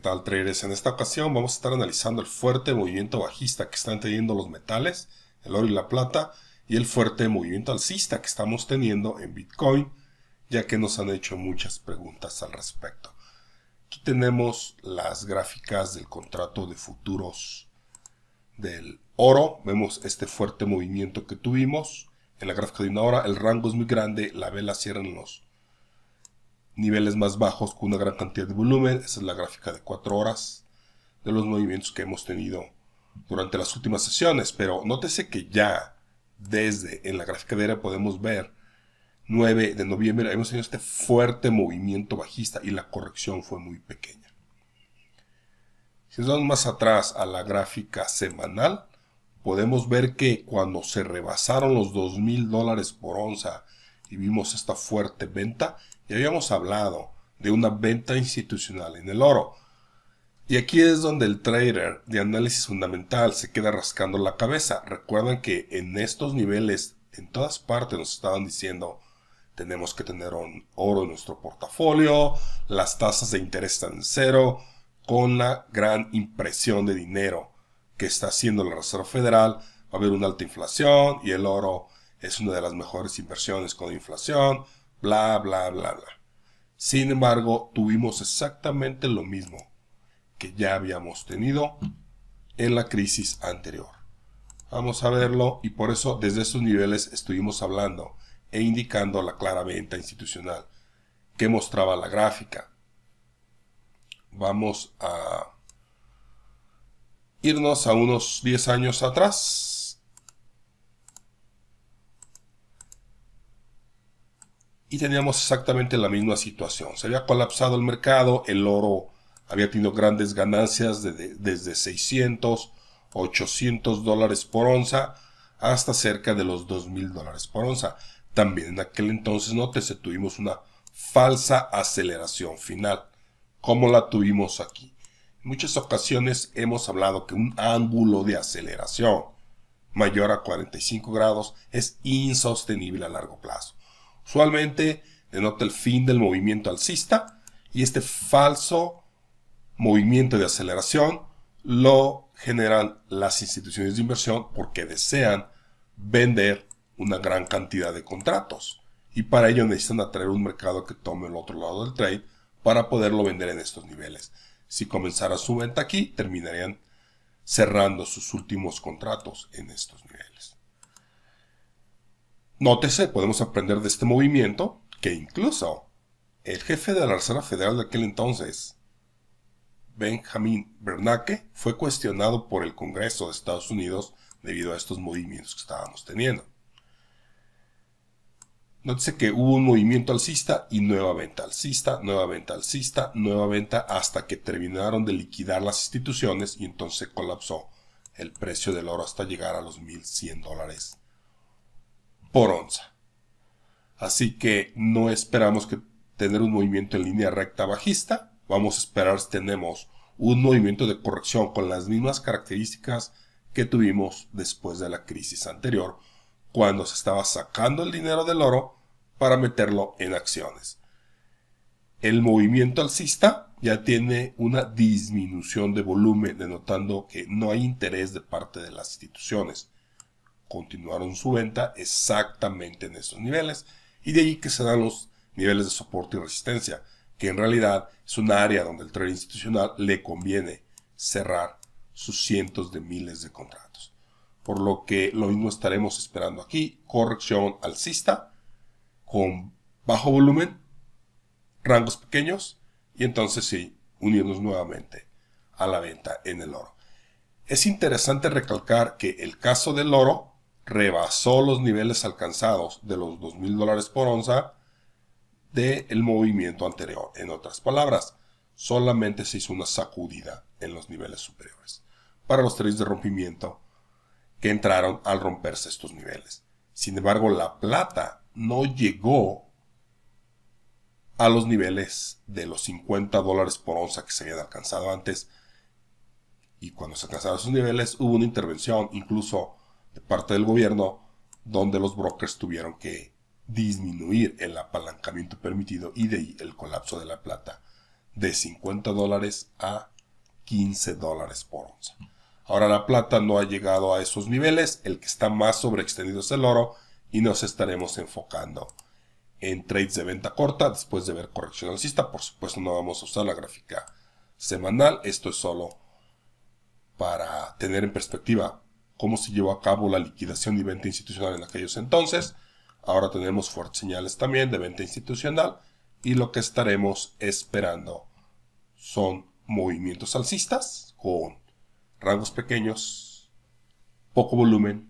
tal En esta ocasión vamos a estar analizando el fuerte movimiento bajista que están teniendo los metales, el oro y la plata, y el fuerte movimiento alcista que estamos teniendo en Bitcoin, ya que nos han hecho muchas preguntas al respecto. Aquí tenemos las gráficas del contrato de futuros del oro. Vemos este fuerte movimiento que tuvimos. En la gráfica de una hora el rango es muy grande, la vela cierra en los niveles más bajos con una gran cantidad de volumen. Esa es la gráfica de 4 horas de los movimientos que hemos tenido durante las últimas sesiones. Pero nótese que ya desde en la gráfica de podemos ver 9 de noviembre hemos tenido este fuerte movimiento bajista y la corrección fue muy pequeña. Si nos vamos más atrás a la gráfica semanal, podemos ver que cuando se rebasaron los 2.000 dólares por onza y vimos esta fuerte venta, ya habíamos hablado de una venta institucional en el oro. Y aquí es donde el trader de análisis fundamental se queda rascando la cabeza. Recuerdan que en estos niveles, en todas partes nos estaban diciendo, tenemos que tener un oro en nuestro portafolio, las tasas de interés están en cero, con la gran impresión de dinero que está haciendo la Reserva Federal, va a haber una alta inflación y el oro es una de las mejores inversiones con inflación, bla, bla, bla, bla. Sin embargo, tuvimos exactamente lo mismo que ya habíamos tenido en la crisis anterior. Vamos a verlo y por eso desde esos niveles estuvimos hablando e indicando la clara venta institucional que mostraba la gráfica. Vamos a irnos a unos 10 años atrás y teníamos exactamente la misma situación. Se había colapsado el mercado, el oro había tenido grandes ganancias desde 600, 800 dólares por onza hasta cerca de los 2.000 dólares por onza. También en aquel entonces, nótese, tuvimos una falsa aceleración final, como la tuvimos aquí. En muchas ocasiones hemos hablado que un ángulo de aceleración mayor a 45 grados es insostenible a largo plazo. Usualmente denota el fin del movimiento alcista y este falso movimiento de aceleración lo generan las instituciones de inversión porque desean vender una gran cantidad de contratos y para ello necesitan atraer un mercado que tome el otro lado del trade para poderlo vender en estos niveles. Si comenzara su venta aquí, terminarían cerrando sus últimos contratos en estos niveles. Nótese, podemos aprender de este movimiento que incluso el jefe de la Reserva Federal de aquel entonces, Benjamin Bernanke, fue cuestionado por el Congreso de Estados Unidos debido a estos movimientos que estábamos teniendo. Nótese que hubo un movimiento alcista y nueva venta alcista, nueva venta alcista, nueva venta hasta que terminaron de liquidar las instituciones y entonces colapsó el precio del oro hasta llegar a los 1.100 dólares por onza. Así que no esperamos que tener un movimiento en línea recta bajista. Vamos a esperar si tenemos un movimiento de corrección con las mismas características que tuvimos después de la crisis anterior, cuando se estaba sacando el dinero del oro para meterlo en acciones. El movimiento alcista ya tiene una disminución de volumen, denotando que no hay interés de parte de las instituciones continuaron su venta exactamente en estos niveles y de ahí que se dan los niveles de soporte y resistencia, que en realidad es un área donde el trader institucional le conviene cerrar sus cientos de miles de contratos. Por lo que lo mismo estaremos esperando aquí, corrección alcista con bajo volumen, rangos pequeños y entonces sí, unirnos nuevamente a la venta en el oro. Es interesante recalcar que el caso del oro rebasó los niveles alcanzados de los 2.000 dólares por onza del movimiento anterior. En otras palabras, solamente se hizo una sacudida en los niveles superiores para los tres de rompimiento que entraron al romperse estos niveles. Sin embargo, la plata no llegó a los niveles de los 50 dólares por onza que se habían alcanzado antes. Y cuando se alcanzaron esos niveles hubo una intervención, incluso de parte del gobierno, donde los brokers tuvieron que disminuir el apalancamiento permitido y de ahí el colapso de la plata de 50 dólares a 15 dólares por onza. Ahora la plata no ha llegado a esos niveles, el que está más sobreextendido es el oro y nos estaremos enfocando en trades de venta corta después de ver corrección alcista. Por supuesto no vamos a usar la gráfica semanal, esto es solo para tener en perspectiva cómo se llevó a cabo la liquidación y venta institucional en aquellos entonces. Ahora tenemos fuertes señales también de venta institucional y lo que estaremos esperando son movimientos alcistas con rangos pequeños, poco volumen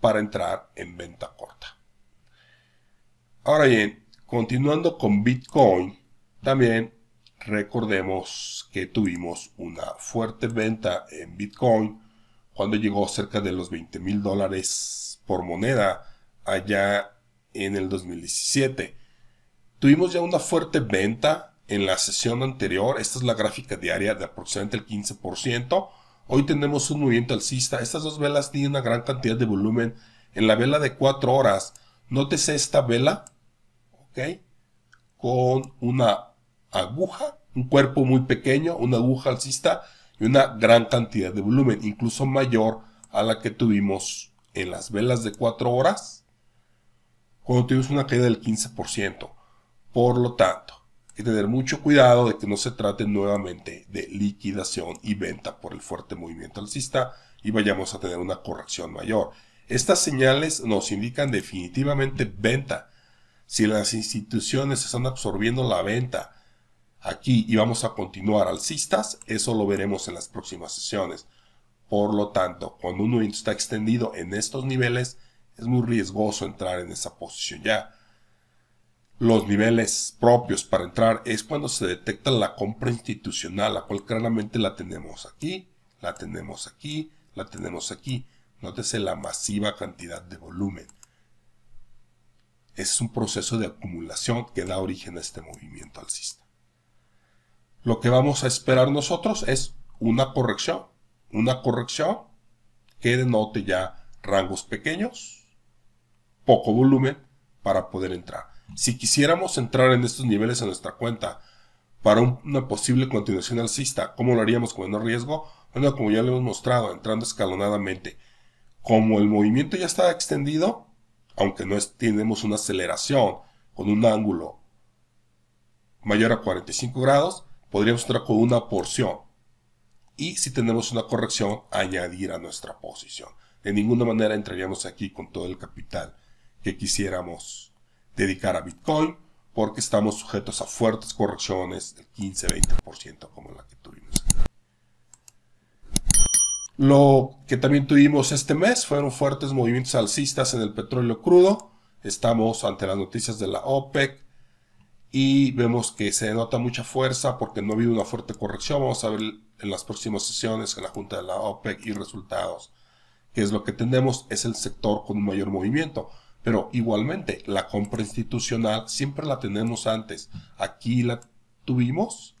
para entrar en venta corta. Ahora bien, continuando con Bitcoin, también recordemos que tuvimos una fuerte venta en Bitcoin cuando llegó cerca de los 20 mil dólares por moneda allá en el 2017. Tuvimos ya una fuerte venta en la sesión anterior, esta es la gráfica diaria de aproximadamente el 15%, hoy tenemos un movimiento alcista, estas dos velas tienen una gran cantidad de volumen, en la vela de 4 horas, nótese esta vela, ok, con una aguja, un cuerpo muy pequeño, una aguja alcista, y una gran cantidad de volumen, incluso mayor a la que tuvimos en las velas de 4 horas, cuando tuvimos una caída del 15%. Por lo tanto, hay que tener mucho cuidado de que no se trate nuevamente de liquidación y venta por el fuerte movimiento alcista y vayamos a tener una corrección mayor. Estas señales nos indican definitivamente venta. Si las instituciones están absorbiendo la venta, aquí y vamos a continuar alcistas, eso lo veremos en las próximas sesiones. Por lo tanto, cuando uno está extendido en estos niveles, es muy riesgoso entrar en esa posición ya. Los niveles propios para entrar es cuando se detecta la compra institucional, la cual claramente la tenemos aquí, la tenemos aquí, la tenemos aquí. Nótese la masiva cantidad de volumen. es un proceso de acumulación que da origen a este movimiento alcista lo que vamos a esperar nosotros es una corrección. Una corrección que denote ya rangos pequeños, poco volumen para poder entrar. Si quisiéramos entrar en estos niveles en nuestra cuenta para una posible continuación alcista, ¿cómo lo haríamos con menor riesgo? Bueno, como ya lo hemos mostrado, entrando escalonadamente. Como el movimiento ya está extendido, aunque no es, tenemos una aceleración con un ángulo mayor a 45 grados, podríamos entrar con una porción. Y si tenemos una corrección, añadir a nuestra posición. De ninguna manera entraríamos aquí con todo el capital que quisiéramos dedicar a Bitcoin porque estamos sujetos a fuertes correcciones del 15-20% como la que tuvimos. Lo que también tuvimos este mes fueron fuertes movimientos alcistas en el petróleo crudo. Estamos ante las noticias de la OPEC, y vemos que se denota mucha fuerza porque no ha habido una fuerte corrección. Vamos a ver en las próximas sesiones en la Junta de la OPEC y resultados, que es lo que tenemos, es el sector con mayor movimiento. Pero igualmente, la compra institucional siempre la tenemos antes. Aquí la tuvimos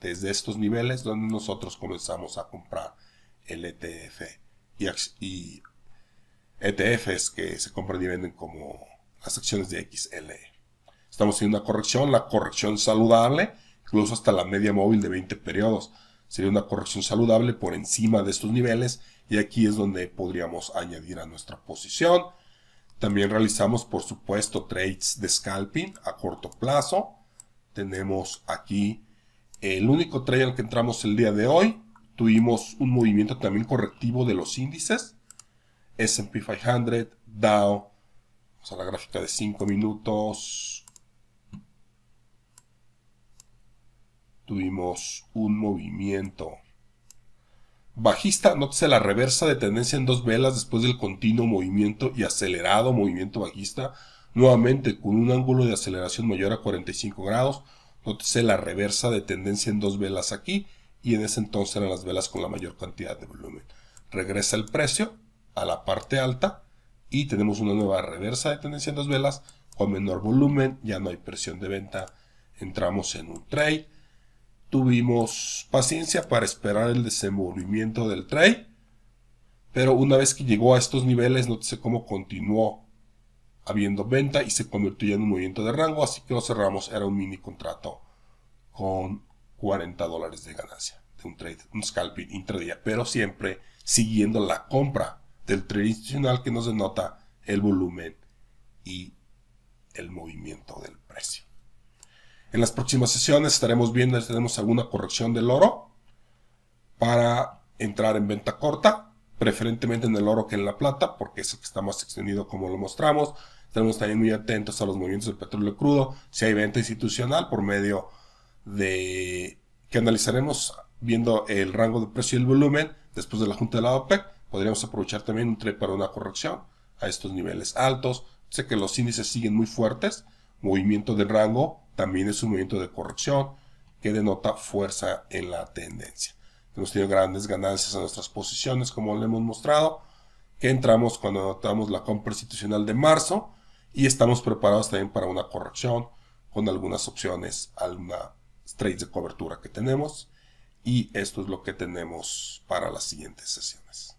desde estos niveles donde nosotros comenzamos a comprar el ETF y, y ETFs que se compran y venden como las acciones de XLE. Estamos haciendo una corrección, la corrección saludable, incluso hasta la media móvil de 20 periodos. Sería una corrección saludable por encima de estos niveles y aquí es donde podríamos añadir a nuestra posición. También realizamos, por supuesto, trades de scalping a corto plazo. Tenemos aquí el único trade al que entramos el día de hoy. Tuvimos un movimiento también correctivo de los índices. S&P 500, Dow, vamos a la gráfica de 5 minutos, tuvimos un movimiento. Bajista, nótese la reversa de tendencia en dos velas después del continuo movimiento y acelerado movimiento bajista, nuevamente con un ángulo de aceleración mayor a 45 grados, nótese la reversa de tendencia en dos velas aquí y en ese entonces eran las velas con la mayor cantidad de volumen. Regresa el precio a la parte alta y tenemos una nueva reversa de tendencia en dos velas con menor volumen, ya no hay presión de venta, entramos en un trade Tuvimos paciencia para esperar el desenvolvimiento del trade, pero una vez que llegó a estos niveles, no sé cómo continuó habiendo venta y se convirtió en un movimiento de rango, así que lo cerramos, era un mini contrato con 40 dólares de ganancia de un trade, un scalping intradía, pero siempre siguiendo la compra del trade institucional que nos denota el volumen y el movimiento del precio. En las próximas sesiones estaremos viendo si tenemos alguna corrección del oro para entrar en venta corta, preferentemente en el oro que en la plata, porque es el que está más extendido como lo mostramos. Estamos también muy atentos a los movimientos del petróleo crudo, si hay venta institucional por medio de que analizaremos viendo el rango de precio y el volumen después de la junta de la OPEC. Podríamos aprovechar también un trade para una corrección a estos niveles altos. Sé que los índices siguen muy fuertes, movimiento de rango también es un movimiento de corrección que denota fuerza en la tendencia. Hemos tenido grandes ganancias en nuestras posiciones, como le hemos mostrado, que entramos cuando anotamos la compra institucional de marzo y estamos preparados también para una corrección con algunas opciones, algunas trades de cobertura que tenemos y esto es lo que tenemos para las siguientes sesiones.